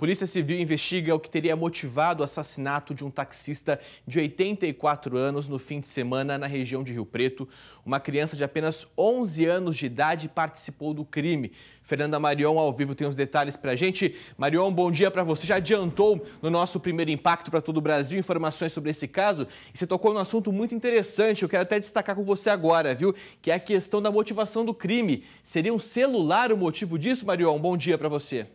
Polícia Civil investiga o que teria motivado o assassinato de um taxista de 84 anos no fim de semana na região de Rio Preto. Uma criança de apenas 11 anos de idade participou do crime. Fernanda Marion, ao vivo, tem os detalhes para a gente. Marion, bom dia para você. Já adiantou no nosso primeiro impacto para todo o Brasil informações sobre esse caso e você tocou num assunto muito interessante. Eu quero até destacar com você agora, viu? Que é a questão da motivação do crime. Seria um celular o motivo disso, Marion? Bom dia para você.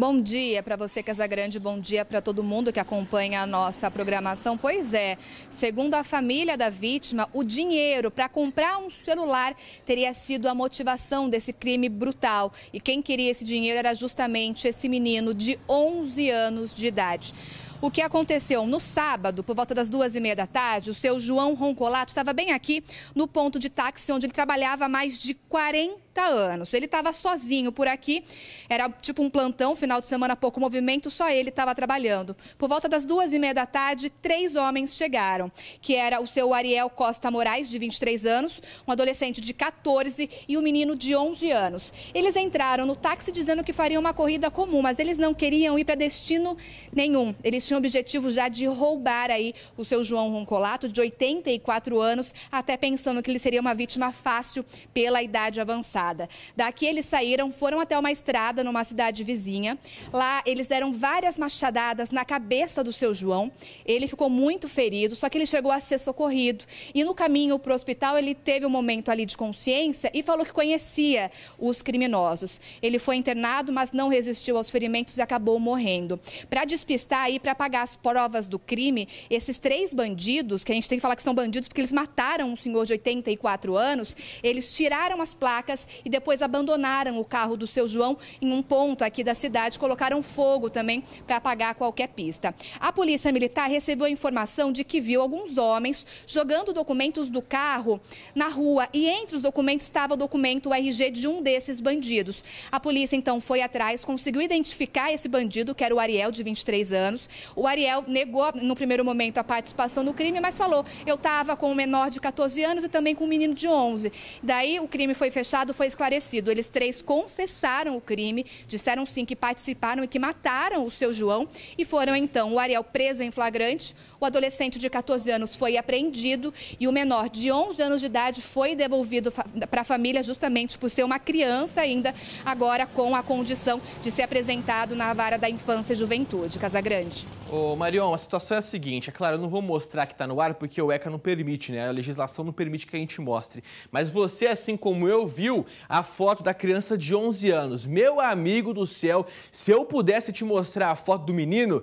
Bom dia para você, Casagrande, bom dia para todo mundo que acompanha a nossa programação. Pois é, segundo a família da vítima, o dinheiro para comprar um celular teria sido a motivação desse crime brutal. E quem queria esse dinheiro era justamente esse menino de 11 anos de idade o que aconteceu. No sábado, por volta das duas e meia da tarde, o seu João Roncolato estava bem aqui no ponto de táxi onde ele trabalhava há mais de 40 anos. Ele estava sozinho por aqui, era tipo um plantão, final de semana pouco movimento, só ele estava trabalhando. Por volta das duas e meia da tarde, três homens chegaram, que era o seu Ariel Costa Moraes, de 23 anos, um adolescente de 14 e um menino de 11 anos. Eles entraram no táxi dizendo que fariam uma corrida comum, mas eles não queriam ir para destino nenhum. Eles tinha o objetivo já de roubar aí o seu João Roncolato, de 84 anos, até pensando que ele seria uma vítima fácil pela idade avançada. Daqui eles saíram, foram até uma estrada numa cidade vizinha. Lá eles deram várias machadadas na cabeça do seu João. Ele ficou muito ferido, só que ele chegou a ser socorrido. E no caminho para o hospital, ele teve um momento ali de consciência e falou que conhecia os criminosos. Ele foi internado, mas não resistiu aos ferimentos e acabou morrendo. Para despistar aí, para apagar as provas do crime, esses três bandidos, que a gente tem que falar que são bandidos porque eles mataram um senhor de 84 anos, eles tiraram as placas e depois abandonaram o carro do seu João em um ponto aqui da cidade, colocaram fogo também para apagar qualquer pista. A polícia militar recebeu a informação de que viu alguns homens jogando documentos do carro na rua e entre os documentos estava o documento RG de um desses bandidos. A polícia então foi atrás, conseguiu identificar esse bandido, que era o Ariel, de 23 anos. O Ariel negou no primeiro momento a participação no crime, mas falou: eu estava com um menor de 14 anos e também com um menino de 11. Daí o crime foi fechado, foi esclarecido. Eles três confessaram o crime, disseram sim que participaram e que mataram o seu João e foram então o Ariel preso em flagrante, o adolescente de 14 anos foi apreendido e o menor de 11 anos de idade foi devolvido para a família justamente por ser uma criança ainda, agora com a condição de ser apresentado na vara da infância e juventude, Casagrande. Ô, Marion, a situação é a seguinte, é claro, eu não vou mostrar que está no ar porque o ECA não permite, né? A legislação não permite que a gente mostre. Mas você, assim como eu, viu a foto da criança de 11 anos. Meu amigo do céu, se eu pudesse te mostrar a foto do menino,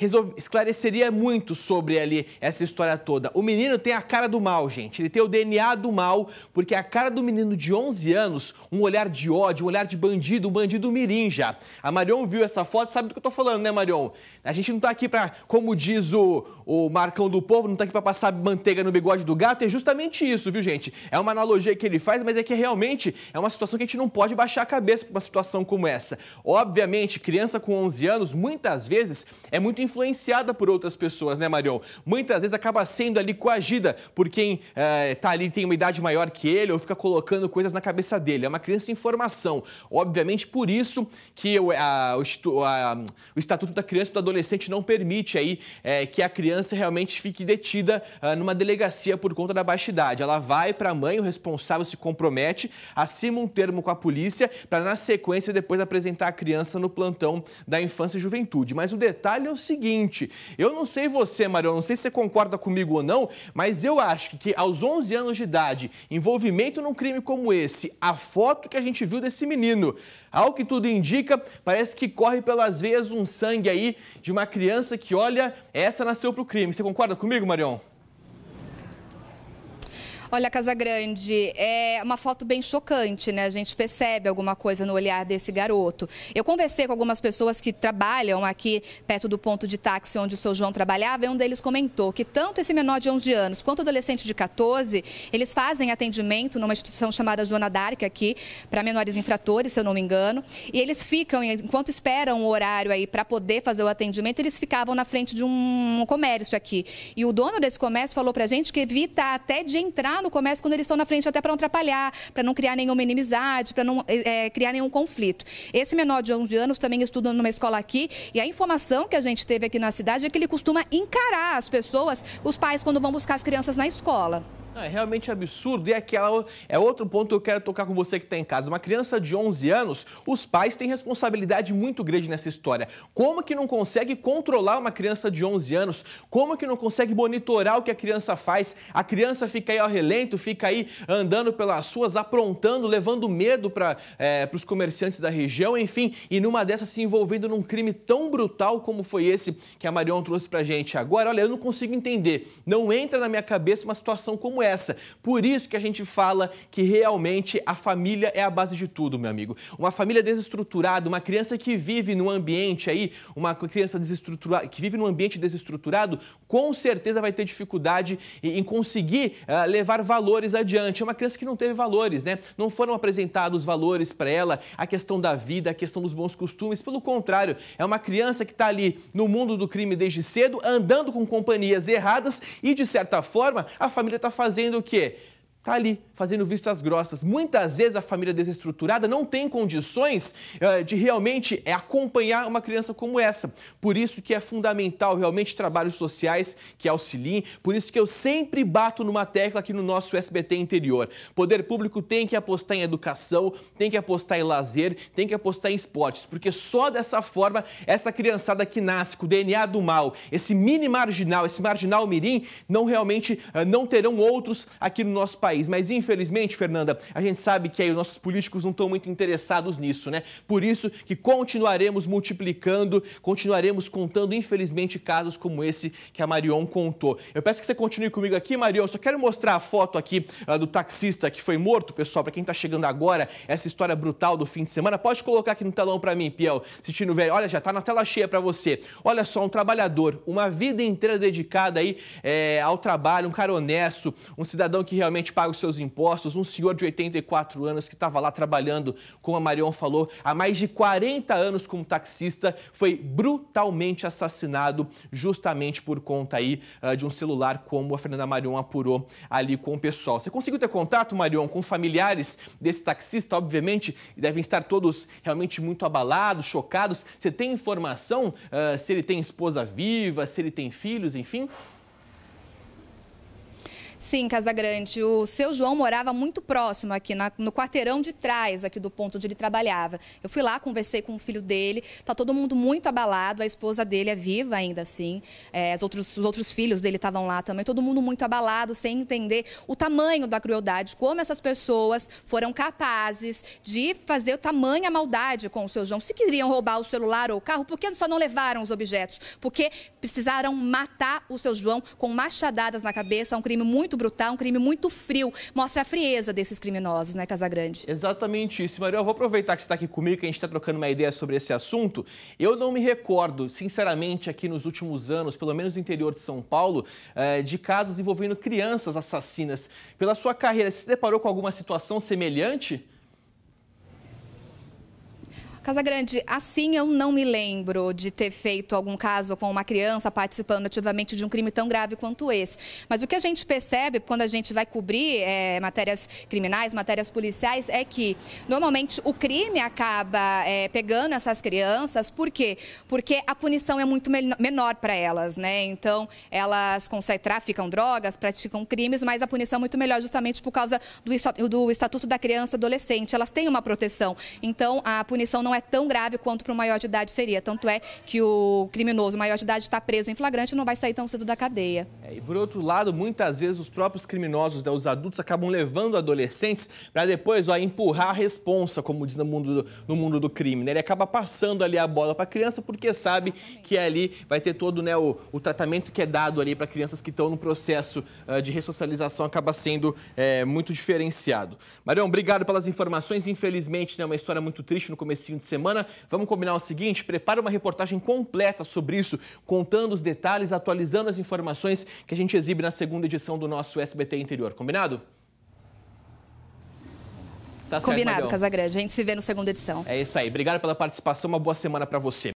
resolve, esclareceria muito sobre ali essa história toda. O menino tem a cara do mal, gente. Ele tem o DNA do mal, porque a cara do menino de 11 anos, um olhar de ódio, um olhar de bandido, um bandido mirim já. A Marion viu essa foto, sabe do que eu tô falando, né, Marion? A gente não tá aqui pra, como diz o, o Marcão do Povo, não tá aqui pra passar manteiga no bigode do gato. É justamente isso, viu, gente? É uma analogia que ele faz, mas é que realmente é uma situação que a gente não pode baixar a cabeça pra uma situação como essa. Obviamente, criança com 11 anos, muitas vezes, é muito influenciada por outras pessoas, né, Marion? Muitas vezes acaba sendo ali coagida por quem está eh, ali, tem uma idade maior que ele, ou fica colocando coisas na cabeça dele. É uma criança em formação. Obviamente, por isso que o, a, o, a, o Estatuto da Criança e do Adolescente não permite aí é, que a criança realmente fique detida ah, numa delegacia por conta da baixa idade. Ela vai para a mãe, o responsável se compromete, acima um termo com a polícia para, na sequência, depois apresentar a criança no plantão da infância e juventude. Mas o detalhe é o seguinte, seguinte: eu não sei você, Marião, não sei se você concorda comigo ou não, mas eu acho que aos 11 anos de idade, envolvimento num crime como esse, a foto que a gente viu desse menino, ao que tudo indica, parece que corre pelas veias um sangue aí de uma criança que, olha, essa nasceu pro crime. Você concorda comigo, Marião? Olha, Casa Grande, é uma foto bem chocante, né? A gente percebe alguma coisa no olhar desse garoto. Eu conversei com algumas pessoas que trabalham aqui perto do ponto de táxi onde o seu João trabalhava e um deles comentou que tanto esse menor de 11 anos quanto adolescente de 14, eles fazem atendimento numa instituição chamada Joana Dark aqui, para menores infratores, se eu não me engano, e eles ficam, enquanto esperam o horário aí para poder fazer o atendimento, eles ficavam na frente de um comércio aqui. E o dono desse comércio falou para a gente que evita até de entrar no comércio quando eles estão na frente, até para não atrapalhar, para não criar nenhuma inimizade, para não é, criar nenhum conflito. Esse menor de 11 anos também estuda numa escola aqui e a informação que a gente teve aqui na cidade é que ele costuma encarar as pessoas, os pais, quando vão buscar as crianças na escola. Ah, é realmente absurdo e é aquela é outro ponto que eu quero tocar com você que está em casa. Uma criança de 11 anos, os pais têm responsabilidade muito grande nessa história. Como que não consegue controlar uma criança de 11 anos? Como que não consegue monitorar o que a criança faz? A criança fica aí ao relento, fica aí andando pelas ruas, aprontando, levando medo para é, os comerciantes da região, enfim, e numa dessas se envolvendo num crime tão brutal como foi esse que a Marion trouxe para gente agora. Olha, eu não consigo entender, não entra na minha cabeça uma situação como essa. Por isso que a gente fala que realmente a família é a base de tudo, meu amigo. Uma família desestruturada, uma criança que vive num ambiente aí, uma criança desestruturada, que vive num ambiente desestruturado, com certeza vai ter dificuldade em conseguir uh, levar valores adiante. É uma criança que não teve valores, né? Não foram apresentados valores para ela, a questão da vida, a questão dos bons costumes. Pelo contrário, é uma criança que está ali no mundo do crime desde cedo, andando com companhias erradas e, de certa forma, a família está fazendo fazendo o quê? está ali fazendo vistas grossas. Muitas vezes a família desestruturada não tem condições uh, de realmente eh, acompanhar uma criança como essa. Por isso que é fundamental realmente trabalhos sociais que auxiliem, por isso que eu sempre bato numa tecla aqui no nosso SBT interior. Poder público tem que apostar em educação, tem que apostar em lazer, tem que apostar em esportes, porque só dessa forma essa criançada que nasce com o DNA do mal, esse mini marginal, esse marginal mirim, não realmente uh, não terão outros aqui no nosso país país. Mas infelizmente, Fernanda, a gente sabe que aí os nossos políticos não estão muito interessados nisso, né? Por isso que continuaremos multiplicando, continuaremos contando, infelizmente, casos como esse que a Marion contou. Eu peço que você continue comigo aqui, Marion. só quero mostrar a foto aqui uh, do taxista que foi morto, pessoal, para quem está chegando agora, essa história brutal do fim de semana. Pode colocar aqui no telão para mim, Piel, sentindo velho. Olha, já está na tela cheia para você. Olha só, um trabalhador, uma vida inteira dedicada aí é, ao trabalho, um cara honesto, um cidadão que realmente paga os seus impostos. Um senhor de 84 anos que estava lá trabalhando, como a Marion falou, há mais de 40 anos como taxista, foi brutalmente assassinado justamente por conta aí uh, de um celular, como a Fernanda Marion apurou ali com o pessoal. Você conseguiu ter contato, Marion, com familiares desse taxista? Obviamente, devem estar todos realmente muito abalados, chocados. Você tem informação uh, se ele tem esposa viva, se ele tem filhos, enfim? Sim, Casa Grande. O seu João morava muito próximo aqui, na, no quarteirão de trás, aqui do ponto onde ele trabalhava. Eu fui lá, conversei com o filho dele, tá todo mundo muito abalado, a esposa dele é viva ainda assim, é, os, outros, os outros filhos dele estavam lá também, todo mundo muito abalado, sem entender o tamanho da crueldade, como essas pessoas foram capazes de fazer tamanha maldade com o seu João. Se queriam roubar o celular ou o carro, por que só não levaram os objetos? Porque precisaram matar o seu João com machadadas na cabeça, um crime muito muito brutal, um crime muito frio. Mostra a frieza desses criminosos, né, Casagrande? Exatamente isso. Maria, eu vou aproveitar que você está aqui comigo, que a gente está trocando uma ideia sobre esse assunto. Eu não me recordo, sinceramente, aqui nos últimos anos, pelo menos no interior de São Paulo, eh, de casos envolvendo crianças assassinas. Pela sua carreira, você se deparou com alguma situação semelhante? Casa Grande, assim eu não me lembro de ter feito algum caso com uma criança participando ativamente de um crime tão grave quanto esse. Mas o que a gente percebe quando a gente vai cobrir é, matérias criminais, matérias policiais, é que normalmente o crime acaba é, pegando essas crianças, por quê? Porque a punição é muito menor para elas, né? Então elas conseguem, traficam drogas, praticam crimes, mas a punição é muito melhor justamente por causa do, do Estatuto da Criança e Adolescente. Elas têm uma proteção. Então a punição não é tão grave quanto para o maior de idade seria. Tanto é que o criminoso maior de idade está preso em flagrante e não vai sair tão cedo da cadeia. É, e por outro lado, muitas vezes os próprios criminosos, né, os adultos, acabam levando adolescentes para depois ó, empurrar a responsa, como diz no mundo do, no mundo do crime. Né? Ele acaba passando ali a bola para a criança porque sabe Exatamente. que ali vai ter todo né, o, o tratamento que é dado ali para crianças que estão no processo uh, de ressocialização acaba sendo é, muito diferenciado. Marião, obrigado pelas informações. Infelizmente, né, uma história muito triste no comecinho de semana. Vamos combinar o seguinte: prepara uma reportagem completa sobre isso, contando os detalhes, atualizando as informações que a gente exibe na segunda edição do nosso SBT Interior. Combinado? Tá certo, Combinado, Marião. Casagrande. A gente se vê na segunda edição. É isso aí. Obrigado pela participação. Uma boa semana para você.